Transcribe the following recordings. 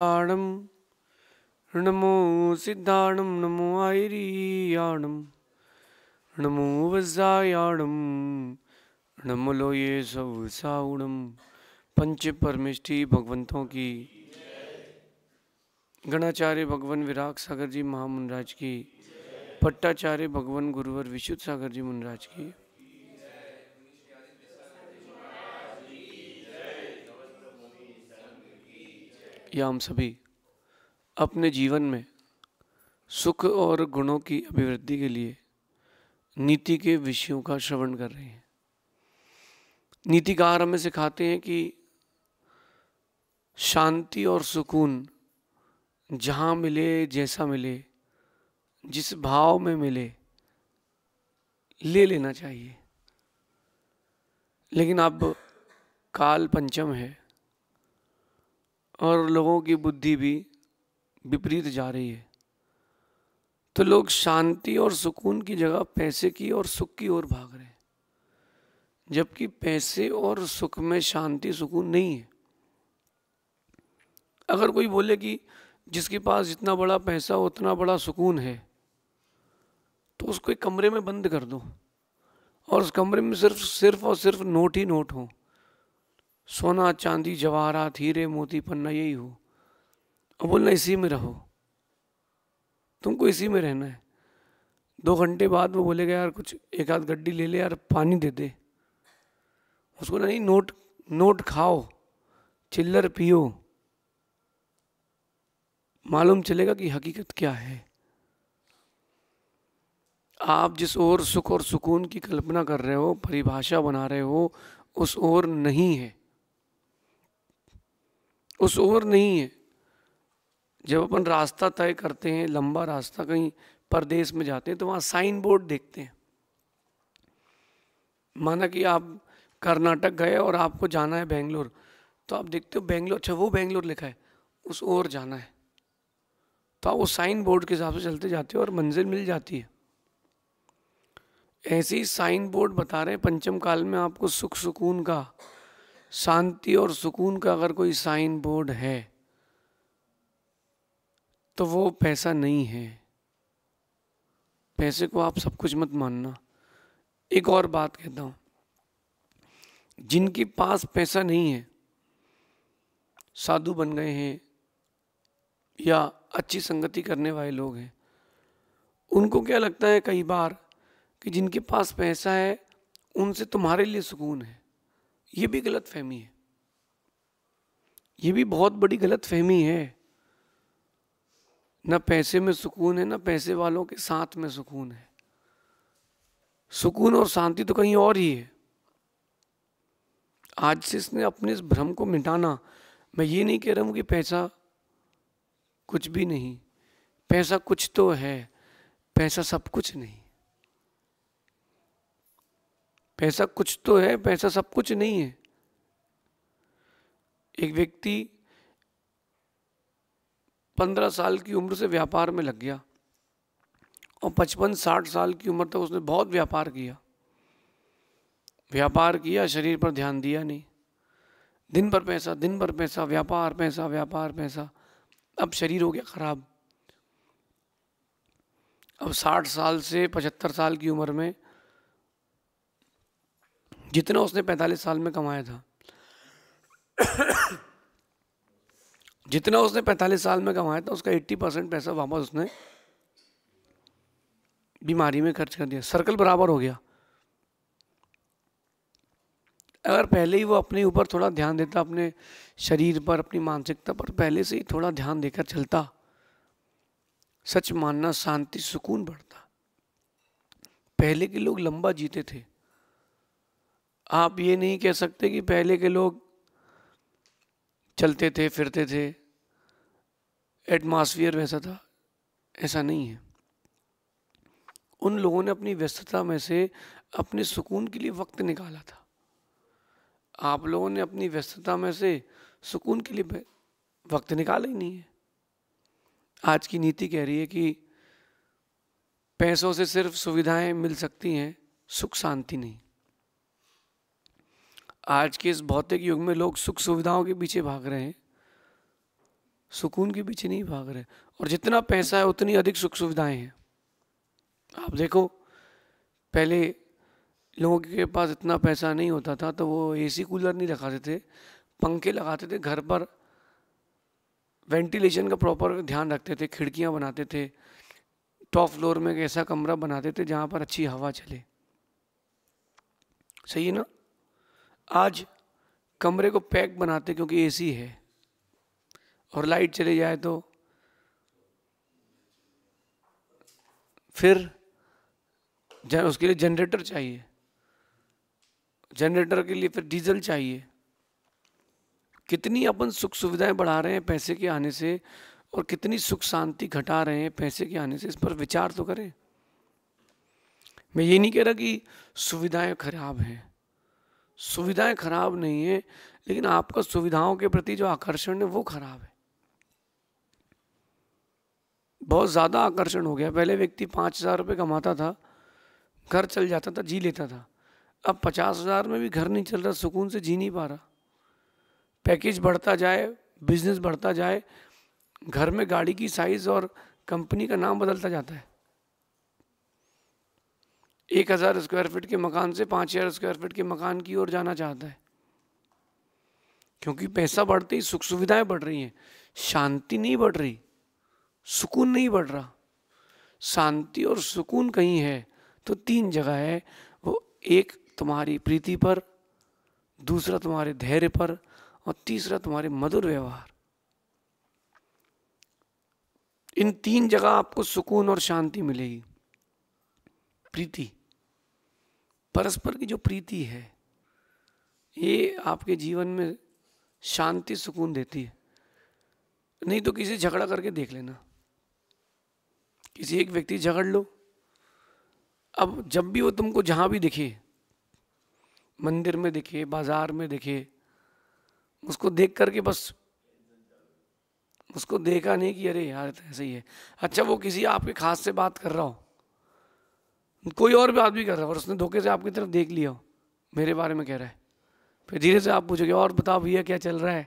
सिद्धाणम नमो सिद्धाणम नमो आयरियाणम नमो वज्रायाणं नमलो ये सब साउणम पंच परमेष्ठी भगवंतों की गणाचार्य भगवान विराग सागर जी महामुनराज की पट्टाचार्य भगवान गुरुवर विशुद्ध सागर जी मुनराज की या हम सभी अपने जीवन में सुख और गुणों की अभिवृद्धि के लिए नीति के विषयों का श्रवण कर रहे हैं नीतिकार हमें सिखाते हैं कि शांति और सुकून जहाँ मिले जैसा मिले जिस भाव में मिले ले लेना चाहिए लेकिन अब काल पंचम है और लोगों की बुद्धि भी विपरीत जा रही है तो लोग शांति और सुकून की जगह पैसे की और सुख की ओर भाग रहे हैं जबकि पैसे और सुख में शांति सुकून नहीं है अगर कोई बोले कि जिसके पास जितना बड़ा पैसा उतना बड़ा सुकून है तो उसको एक कमरे में बंद कर दो और उस कमरे में सिर्फ सिर्फ और सिर्फ नोट ही नोट हों सोना चांदी जवाहरात हीरे मोती पन्ना यही हो और बोलना इसी में रहो तुमको इसी में रहना है दो घंटे बाद वो बोलेगा यार कुछ एक आध गड्डी ले ले यार पानी दे दे उसको नहीं नोट नोट खाओ चिल्लर पियो मालूम चलेगा कि हकीकत क्या है आप जिस ओर सुख और सुकून की कल्पना कर रहे हो परिभाषा बना रहे हो उस ओर नहीं है उस ओर नहीं है जब अपन रास्ता तय करते हैं लंबा रास्ता कहीं परदेश में जाते हैं तो वहाँ साइन बोर्ड देखते हैं माना कि आप कर्नाटक गए और आपको जाना है बेंगलोर तो आप देखते हो बेंगलोर अच्छा वो बेंगलोर लिखा है उस ओर जाना है तो आप वो साइन बोर्ड के हिसाब से चलते जाते हो और मंजिल मिल जाती है ऐसी साइन बोर्ड बता रहे हैं पंचम काल में आपको सुख सुकून का शांति और सुकून का अगर कोई साइन बोर्ड है तो वो पैसा नहीं है पैसे को आप सब कुछ मत मानना एक और बात कहता हूँ जिनके पास पैसा नहीं है साधु बन गए हैं या अच्छी संगति करने वाले लोग हैं उनको क्या लगता है कई बार कि जिनके पास पैसा है उनसे तुम्हारे लिए सुकून है ये भी गलत फहमी है ये भी बहुत बड़ी गलत फहमी है ना पैसे में सुकून है ना पैसे वालों के साथ में सुकून है सुकून और शांति तो कहीं और ही है आज से इसने अपने इस भ्रम को मिटाना मैं ये नहीं कह रहा हूँ कि पैसा कुछ भी नहीं पैसा कुछ तो है पैसा सब कुछ नहीं पैसा कुछ तो है पैसा सब कुछ नहीं है एक व्यक्ति पंद्रह साल की उम्र से व्यापार में लग गया और पचपन साठ साल की उम्र तक उसने बहुत व्यापार किया व्यापार किया शरीर पर ध्यान दिया नहीं दिन भर पैसा दिन भर पैसा व्यापार पैसा व्यापार पैसा अब शरीर हो गया ख़राब अब साठ साल से पचहत्तर साल की उम्र में जितना उसने पैंतालीस साल में कमाया था जितना उसने पैंतालीस साल में कमाया था उसका एट्टी परसेंट पैसा वापस उसने बीमारी में खर्च कर दिया सर्कल बराबर हो गया अगर पहले ही वो अपने ऊपर थोड़ा ध्यान देता अपने शरीर पर अपनी मानसिकता पर पहले से ही थोड़ा ध्यान देकर चलता सच मानना शांति सुकून बढ़ता पहले के लोग लंबा जीते थे आप ये नहीं कह सकते कि पहले के लोग चलते थे फिरते थे एटमॉस्फियर वैसा था ऐसा नहीं है उन लोगों ने अपनी व्यस्तता में से अपने सुकून के लिए वक्त निकाला था आप लोगों ने अपनी व्यस्तता में से सुकून के लिए वक्त निकाला ही नहीं है आज की नीति कह रही है कि पैसों से सिर्फ सुविधाएं मिल सकती हैं सुख शांति नहीं आज के इस भौतिक युग में लोग सुख सुविधाओं के पीछे भाग रहे हैं सुकून के पीछे नहीं भाग रहे और जितना पैसा है उतनी अधिक सुख सुविधाएं हैं आप देखो पहले लोगों के पास इतना पैसा नहीं होता था तो वो एसी कूलर नहीं लगाते थे पंखे लगाते थे घर पर वेंटिलेशन का प्रॉपर ध्यान रखते थे खिड़कियाँ बनाते थे टॉप फ्लोर में एक ऐसा कमरा बनाते थे जहाँ पर अच्छी हवा चले सही है ना आज कमरे को पैक बनाते क्योंकि एसी है और लाइट चले जाए तो फिर उसके लिए जनरेटर चाहिए जनरेटर के लिए फिर डीजल चाहिए कितनी अपन सुख सुविधाएं बढ़ा रहे हैं पैसे के आने से और कितनी सुख शांति घटा रहे हैं पैसे के आने से इस पर विचार तो करें मैं ये नहीं कह रहा कि सुविधाएं खराब हैं सुविधाएं खराब नहीं है लेकिन आपका सुविधाओं के प्रति जो आकर्षण है वो खराब है बहुत ज़्यादा आकर्षण हो गया पहले व्यक्ति पाँच हज़ार रुपये कमाता था घर चल जाता था जी लेता था अब पचास हज़ार में भी घर नहीं चल रहा सुकून से जी नहीं पा रहा पैकेज बढ़ता जाए बिजनेस बढ़ता जाए घर में गाड़ी की साइज़ और कंपनी का नाम बदलता जाता है एक हज़ार स्क्वायर फीट के मकान से पाँच हज़ार स्क्वायर फीट के मकान की ओर जाना चाहता है क्योंकि पैसा बढ़ते ही सुख सुविधाएं बढ़ रही हैं शांति नहीं बढ़ रही सुकून नहीं बढ़ रहा शांति और सुकून कहीं है तो तीन जगह है वो एक तुम्हारी प्रीति पर दूसरा तुम्हारे धैर्य पर और तीसरा तुम्हारे मधुर व्यवहार इन तीन जगह आपको सुकून और शांति मिलेगी प्रीति परस्पर की जो प्रीति है ये आपके जीवन में शांति सुकून देती है नहीं तो किसी झगड़ा करके देख लेना किसी एक व्यक्ति झगड़ लो अब जब भी वो तुमको जहाँ भी दिखे मंदिर में दिखे बाजार में दिखे उसको देख करके बस उसको देखा नहीं कि अरे यार ऐसा ही है अच्छा वो किसी आपके खास से बात कर रहा हो कोई और भी आदमी कर रहा है और उसने धोखे से आपकी तरफ देख लिया मेरे बारे में कह रहा है फिर धीरे से आप पूछोगे और बताओ भैया क्या चल रहा है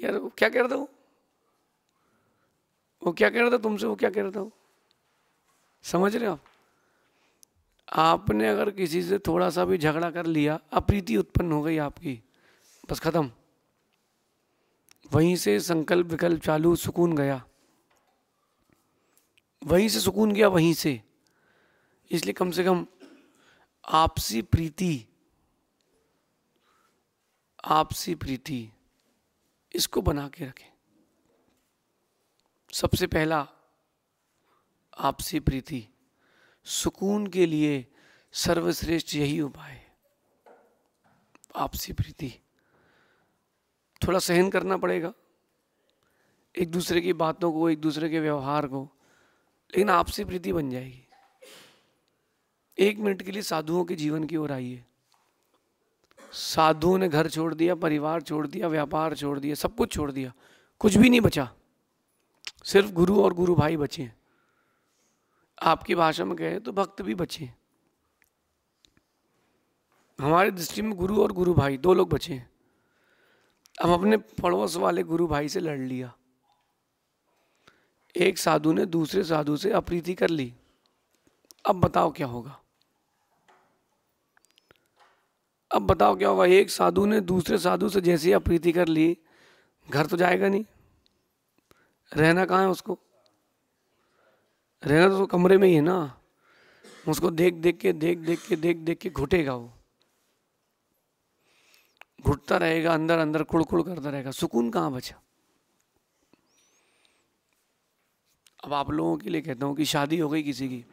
यार क्या कह रहा था वो वो क्या कह रहा था तुमसे वो क्या कह रहा था वो समझ रहे हो आप आपने अगर किसी से थोड़ा सा भी झगड़ा कर लिया अप्रीति उत्पन्न हो गई आपकी बस ख़त्म वहीं से संकल्प विकल्प चालू सुकून गया वहीं से सुकून गया वहीं से इसलिए कम से कम आपसी प्रीति आपसी प्रीति इसको बना के रखें सबसे पहला आपसी प्रीति सुकून के लिए सर्वश्रेष्ठ यही उपाय है आपसी प्रीति थोड़ा सहन करना पड़ेगा एक दूसरे की बातों को एक दूसरे के व्यवहार को लेकिन आपसी प्रीति बन जाएगी एक मिनट के लिए साधुओं के जीवन की ओर आइए साधुओं ने घर छोड़ दिया परिवार छोड़ दिया व्यापार छोड़ दिया सब कुछ छोड़ दिया कुछ भी नहीं बचा सिर्फ गुरु और गुरु भाई बचे हैं आपकी भाषा में कहे तो भक्त भी बचे हैं हमारे दृष्टि में गुरु और गुरु भाई दो लोग बचे हैं अब अपने पड़ोस वाले गुरु भाई से लड़ लिया एक साधु ने दूसरे साधु से अप्रीति कर ली अब बताओ क्या होगा अब बताओ क्या हुआ एक साधु ने दूसरे साधु से जैसी अप्रीति कर ली घर तो जाएगा नहीं रहना कहाँ है उसको रहना तो कमरे में ही है ना उसको देख देख के देख देख के देख देख के घुटेगा वो घुटता रहेगा अंदर अंदर कुड़कुड़ करता रहेगा सुकून कहाँ बचा अब आप लोगों के लिए कहता हूँ कि शादी हो गई किसी की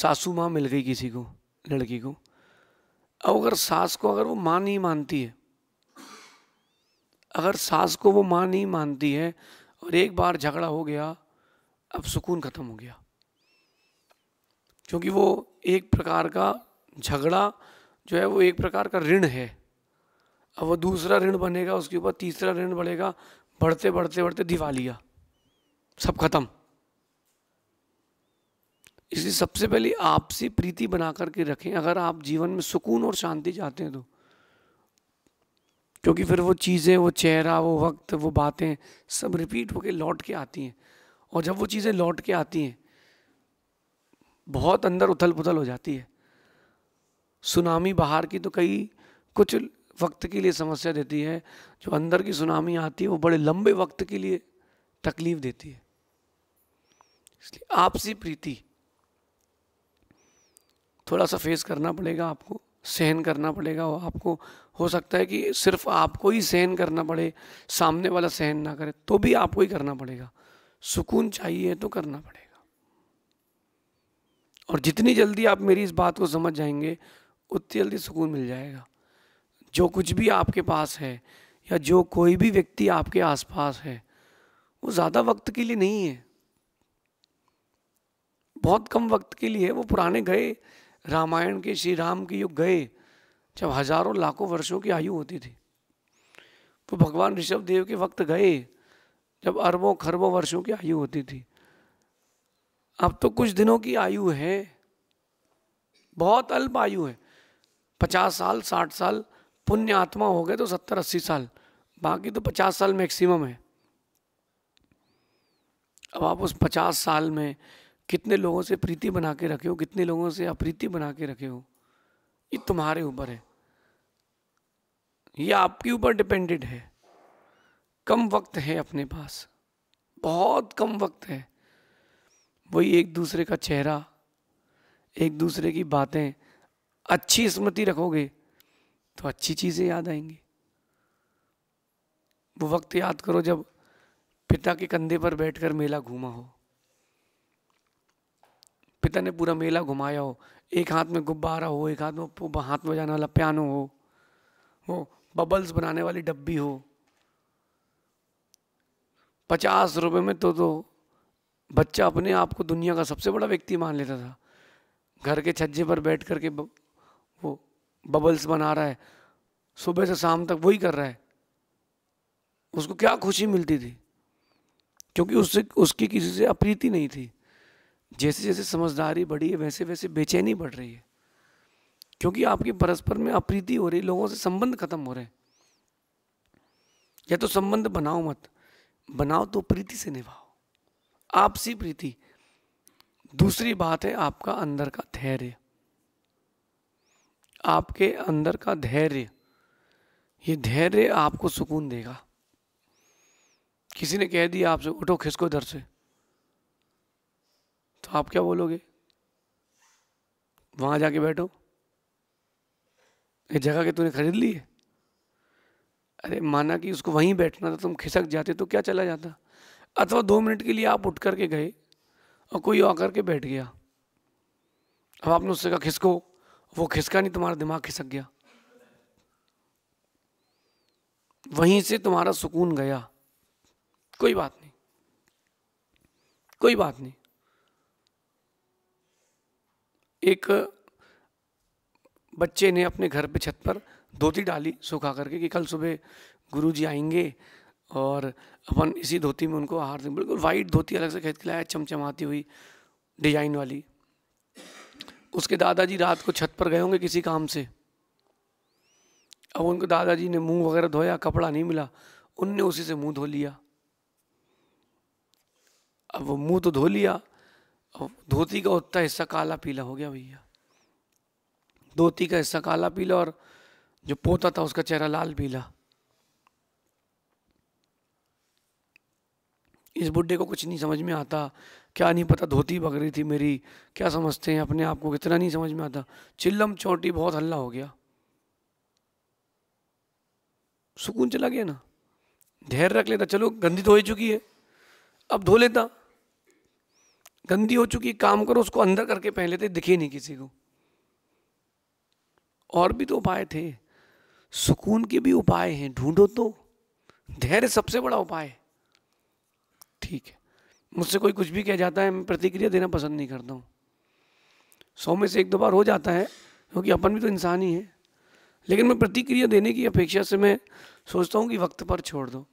सासू माँ मिल गई किसी को लड़की को अब अगर सास को अगर वो माँ नहीं मानती है अगर सास को वो माँ नहीं मानती है और एक बार झगड़ा हो गया अब सुकून ख़त्म हो गया क्योंकि वो एक प्रकार का झगड़ा जो है वो एक प्रकार का ऋण है अब वो दूसरा ऋण बनेगा उसके ऊपर तीसरा ऋण बढ़ेगा बढ़ते बढ़ते बढ़ते दिवालिया सब खत्म इसलिए सबसे पहले आपसे प्रीति बना करके रखें अगर आप जीवन में सुकून और शांति चाहते हैं तो क्योंकि फिर वो चीज़ें वो चेहरा वो वक्त वो बातें सब रिपीट होकर लौट के आती हैं और जब वो चीज़ें लौट के आती हैं बहुत अंदर उथल पुथल हो जाती है सुनामी बाहर की तो कई कुछ वक्त के लिए समस्या देती है जो अंदर की सुनामी आती है वो बड़े लंबे वक्त के लिए तकलीफ़ देती है इसलिए आपसी प्रीति थोड़ा सा फेस करना पड़ेगा आपको सहन करना पड़ेगा और आपको हो सकता है कि सिर्फ आपको ही सहन करना पड़े सामने वाला सहन ना करे तो भी आपको ही करना पड़ेगा सुकून चाहिए तो करना पड़ेगा और जितनी जल्दी आप मेरी इस बात को समझ जाएंगे उतनी जल्दी सुकून मिल जाएगा जो कुछ भी आपके पास है या जो कोई भी व्यक्ति आपके आसपास है वो ज़्यादा वक्त के लिए नहीं है बहुत कम वक्त के लिए है वो पुराने गए रामायण के श्री राम के युग गए जब हजारों लाखों वर्षों की आयु होती थी तो भगवान ऋषभ देव के वक्त गए जब अरबों खरबों वर्षों की आयु होती थी अब तो कुछ दिनों की आयु है बहुत अल्प आयु है पचास साल साठ साल पुण्य आत्मा हो गए तो सत्तर अस्सी साल बाकी तो पचास साल मैक्सिमम है अब आप उस पचास साल में कितने लोगों से प्रीति बना के रखे हो कितने लोगों से अप्रीति बना के रखे हो ये तुम्हारे ऊपर है ये आपके ऊपर डिपेंडेड है कम वक्त है अपने पास बहुत कम वक्त है वही एक दूसरे का चेहरा एक दूसरे की बातें अच्छी स्मृति रखोगे तो अच्छी चीज़ें याद आएंगी वो वक्त याद करो जब पिता के कंधे पर बैठकर मेला घूमा हो पिता ने पूरा मेला घुमाया हो एक हाथ में गुब्बारा हो एक हाथ में हाथ में जाने वाला पियानो हो वो बबल्स बनाने वाली डब्बी हो पचास रुपए में तो तो बच्चा अपने आप को दुनिया का सबसे बड़ा व्यक्ति मान लेता था घर के छज्जे पर बैठ कर के वो बबल्स बना रहा है सुबह से शाम तक वही कर रहा है उसको क्या खुशी मिलती थी क्योंकि उससे उसकी किसी से अप्रीति नहीं थी जैसे जैसे समझदारी बढ़ी है वैसे वैसे बेचैनी बढ़ रही है क्योंकि आपकी परस्पर में अप्रीति हो रही लोगों से संबंध खत्म हो रहे हैं या तो संबंध बनाओ मत बनाओ तो प्रीति से निभाओ आपसी प्रीति दूसरी बात है आपका अंदर का धैर्य आपके अंदर का धैर्य ये धैर्य आपको सुकून देगा किसी ने कह दिया आपसे उठो खिसको इधर से तो आप क्या बोलोगे वहाँ जाके बैठो ये जगह के तूने खरीद ली है अरे माना कि उसको वहीं बैठना था तुम खिसक जाते तो क्या चला जाता अथवा दो मिनट के लिए आप उठ करके गए और कोई आकर के बैठ गया अब आपने उससे कहा खिसको वो खिसका नहीं तुम्हारा दिमाग खिसक गया वहीं से तुम्हारा सुकून गया कोई बात नहीं कोई बात नहीं एक बच्चे ने अपने घर पे छत पर धोती डाली सूखा करके कि कल सुबह गुरु जी आएंगे और अपन इसी धोती में उनको आहार देंगे बिल्कुल वाइट धोती अलग से खरीद के लाया चमचमाती हुई डिजाइन वाली उसके दादाजी रात को छत पर गए होंगे किसी काम से अब उनको दादाजी ने मुंह वगैरह धोया कपड़ा नहीं मिला उनने उसी से मुंह धो लिया अब वो मुंह तो धो लिया धोती का उतना हिस्सा काला पीला हो गया भैया धोती का हिस्सा काला पीला और जो पोता था उसका चेहरा लाल पीला इस बुढ़े को कुछ नहीं समझ में आता क्या नहीं पता धोती बग रही थी मेरी क्या समझते हैं अपने आप को कितना नहीं समझ में आता चिल्लम चोटी बहुत हल्ला हो गया सुकून चला गया ना धैर्य रख लेता चलो गंदी धोई चुकी है अब धो लेता गंदी हो चुकी काम करो उसको अंदर करके पहन लेते दिखे नहीं किसी को और भी तो उपाय थे सुकून के भी उपाय हैं ढूंढो तो धैर्य सबसे बड़ा उपाय है ठीक है मुझसे कोई कुछ भी कह जाता है मैं प्रतिक्रिया देना पसंद नहीं करता हूँ सौ में से एक दो बार हो जाता है क्योंकि अपन भी तो इंसान ही है लेकिन मैं प्रतिक्रिया देने की अपेक्षा से मैं सोचता हूँ कि वक्त पर छोड़ दो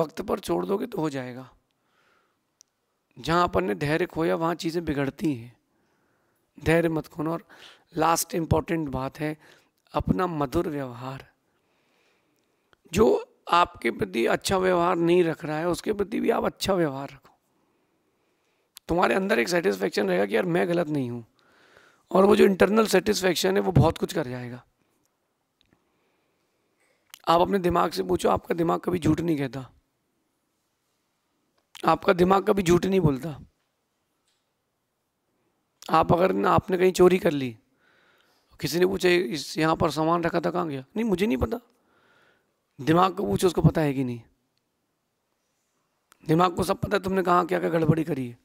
वक्त पर छोड़ दोगे तो हो जाएगा जहाँ अपन ने धैर्य खोया वहाँ चीज़ें बिगड़ती हैं धैर्य मत खोना और लास्ट इम्पॉर्टेंट बात है अपना मधुर व्यवहार जो आपके प्रति अच्छा व्यवहार नहीं रख रहा है उसके प्रति भी आप अच्छा व्यवहार रखो तुम्हारे अंदर एक सेटिस्फेक्शन रहेगा कि यार मैं गलत नहीं हूँ और वो जो इंटरनल सेटिस्फेक्शन है वो बहुत कुछ कर जाएगा आप अपने दिमाग से पूछो आपका दिमाग कभी झूठ नहीं कहता आपका दिमाग कभी झूठ नहीं बोलता आप अगर आपने कहीं चोरी कर ली किसी ने पूछा इस यहाँ पर सामान रखा था कहाँ गया नहीं मुझे नहीं पता दिमाग को पूछो उसको पता है कि नहीं दिमाग को सब पता है तुमने कहाँ क्या क्या गड़बड़ी करी है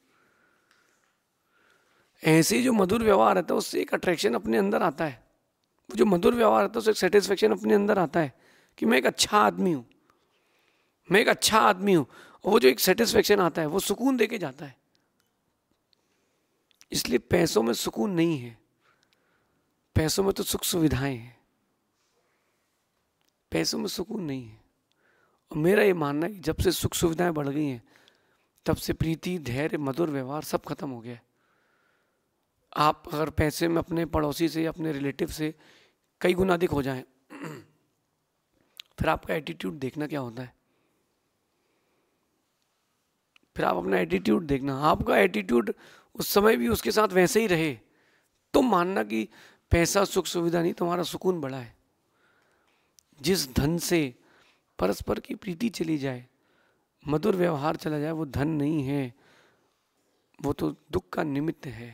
ऐसे जो मधुर व्यवहार रहता है उससे एक अट्रैक्शन अपने अंदर आता है वो जो मधुर व्यवहार रहता है उससे एक सेटिस्फेक्शन अपने अंदर आता है कि मैं एक अच्छा आदमी हूँ मैं एक अच्छा आदमी हूँ और वो जो एक सेटिस्फेक्शन आता है वो सुकून दे के जाता है इसलिए पैसों में सुकून नहीं है पैसों में तो सुख सुविधाएं हैं पैसों में सुकून नहीं है और मेरा ये मानना है कि जब से सुख सुविधाएं बढ़ गई हैं तब से प्रीति धैर्य मधुर व्यवहार सब खत्म हो गया है आप अगर पैसे में अपने पड़ोसी से अपने रिलेटिव से कई गुना अधिक हो जाएं फिर आपका एटीट्यूड देखना क्या होता है फिर आप अपना एटीट्यूड देखना आपका एटीट्यूड उस समय भी उसके साथ वैसे ही रहे तो मानना कि पैसा सुख सुविधा नहीं तुम्हारा सुकून बड़ा है जिस धन से परस्पर की प्रीति चली जाए मधुर व्यवहार चला जाए वो धन नहीं है वो तो दुख का निमित्त है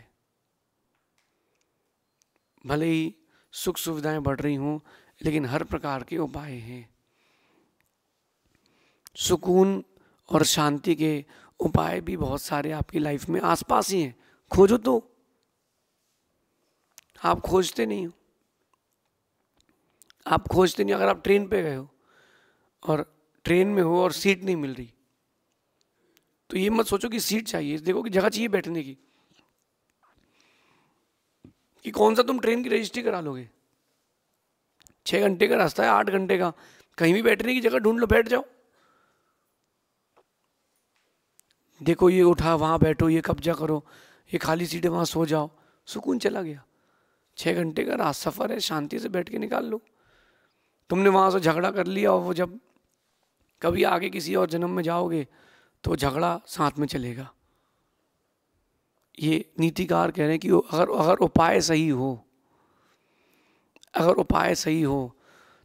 भले ही सुख सुविधाएं बढ़ रही हों लेकिन हर प्रकार के उपाय हैं सुकून और शांति के उपाय भी बहुत सारे आपकी लाइफ में आसपास ही हैं खोजो तो आप खोजते नहीं हो आप खोजते नहीं अगर आप ट्रेन पे गए हो और ट्रेन में हो और सीट नहीं मिल रही तो ये मत सोचो कि सीट चाहिए देखो कि जगह चाहिए बैठने की कि कौन सा तुम ट्रेन की रजिस्ट्री करा लोगे छः घंटे का रास्ता है आठ घंटे का कहीं भी बैठने की जगह ढूंढ लो बैठ जाओ देखो ये उठा वहाँ बैठो ये कब्जा करो ये खाली सीटें वहाँ सो जाओ सुकून चला गया छः घंटे का रात सफ़र है शांति से बैठ के निकाल लो तुमने वहाँ से झगड़ा कर लिया और वो जब कभी आगे किसी और जन्म में जाओगे तो झगड़ा साथ में चलेगा ये नीतिकार कह रहे हैं कि अगर अगर उपाय सही हो अगर उपाय सही हो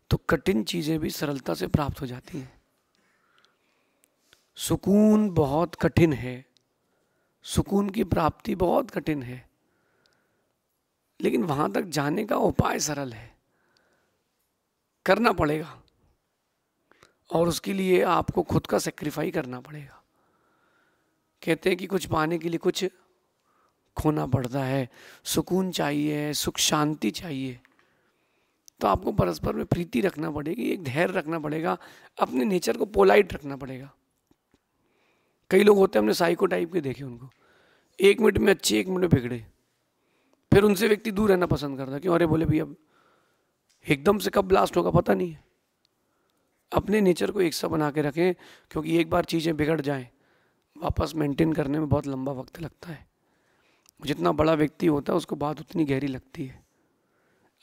तो कठिन चीज़ें भी सरलता से प्राप्त हो जाती हैं सुकून बहुत कठिन है सुकून की प्राप्ति बहुत कठिन है लेकिन वहाँ तक जाने का उपाय सरल है करना पड़ेगा और उसके लिए आपको खुद का सेक्रीफाई करना पड़ेगा कहते हैं कि कुछ पाने के लिए कुछ खोना पड़ता है सुकून चाहिए सुख शांति चाहिए तो आपको परस्पर में प्रीति रखना पड़ेगी एक धैर्य रखना पड़ेगा अपने नेचर को पोलाइट रखना पड़ेगा कई लोग होते हैं हमने साइको टाइप के देखे उनको एक मिनट में अच्छे एक मिनट में बिगड़े फिर उनसे व्यक्ति दूर रहना पसंद करता क्यों अरे बोले भैया एकदम से कब ब्लास्ट होगा पता नहीं है अपने नेचर को एक सा बना के रखें क्योंकि एक बार चीज़ें बिगड़ जाए वापस मेंटेन करने में बहुत लंबा वक्त लगता है जितना बड़ा व्यक्ति होता है उसको बात उतनी गहरी लगती है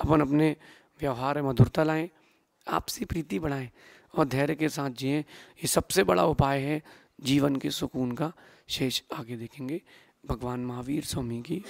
अपन अपने व्यवहार में मधुरता लाएं आपसी प्रीति बढ़ाएं और धैर्य के साथ जिए ये सबसे बड़ा उपाय है जीवन के सुकून का शेष आगे देखेंगे भगवान महावीर स्वामी की